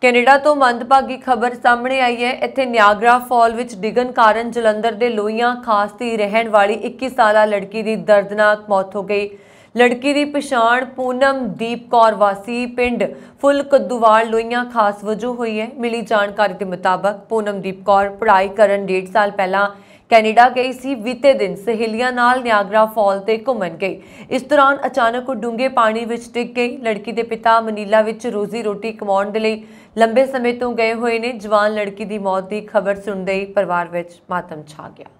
Canada ਤੋਂ ਮੰਦਭਾਗੀ ਖਬਰ ਸਾਹਮਣੇ ਆਈ ਹੈ ਇੱਥੇ ਨਿਆਗਰਾ ਫਾਲ ਵਿੱਚ ਡਿਗਨ ਕਾਰਨ ਜਲੰਧਰ ਦੇ ਲੋਹੀਆਂ ਖਾਸ ਦੀ ਰਹਿਣ ਵਾਲੀ 21 ਸਾਲਾ ਲੜਕੀ ਦੀ ਦਰਦਨਾਕ ਮੌਤ ਹੋ ਗਈ ਲੜਕੀ ਦੀ ਪਛਾਣ ਦੀਪ ਕੌਰ ਵਾਸੀ ਪਿੰਡ ਫੁੱਲ ਕਦੂਵਾਲ ਲੋਈਆਂ ਖਾਸ ਵਜੋਂ ਹੋਈ ਹੈ ਮਿਲੀ ਜਾਣਕਾਰੀ ਦੇ ਮੁਤਾਬਕ ਦੀਪ ਕੌਰ ਪੜ੍ਹਾਈ ਕਰਨ 1.5 ਸਾਲ ਪਹਿਲਾਂ ਕੈਨੇਡਾ ਗਈ ਸੀ ਬੀਤੇ ਦਿਨ ਸਹੇਲੀਆਂ ਨਾਲ ਨਿਆਗਰਾ ਫਾਲ ਤੇ ਘੁੰਮਣ ਗਈ ਇਸ ਦੌਰਾਨ ਅਚਾਨਕ ਉਹ ਡੂੰਘੇ ਪਾਣੀ ਵਿੱਚ ਡਿੱਗ ਗਈ ਲੜਕੀ ਦੇ ਪਿਤਾ ਮਨੀਲਾ ਵਿੱਚ ਰੋਜ਼ੀ ਰੋਟੀ ਕਮਾਉਣ ਦੇ ਲਈ ਲੰਬੇ ਸਮੇਂ ਤੋਂ ਗਏ ਹੋਏ ਨੇ ਜਵਾਨ ਲੜਕੀ ਦੀ ਮੌਤ ਦੀ ਖਬਰ ਸੁਣਦੇ ਹੀ ਪਰਿਵਾਰ ਵਿੱਚ ਮਾਤਮ ਛਾ ਗਿਆ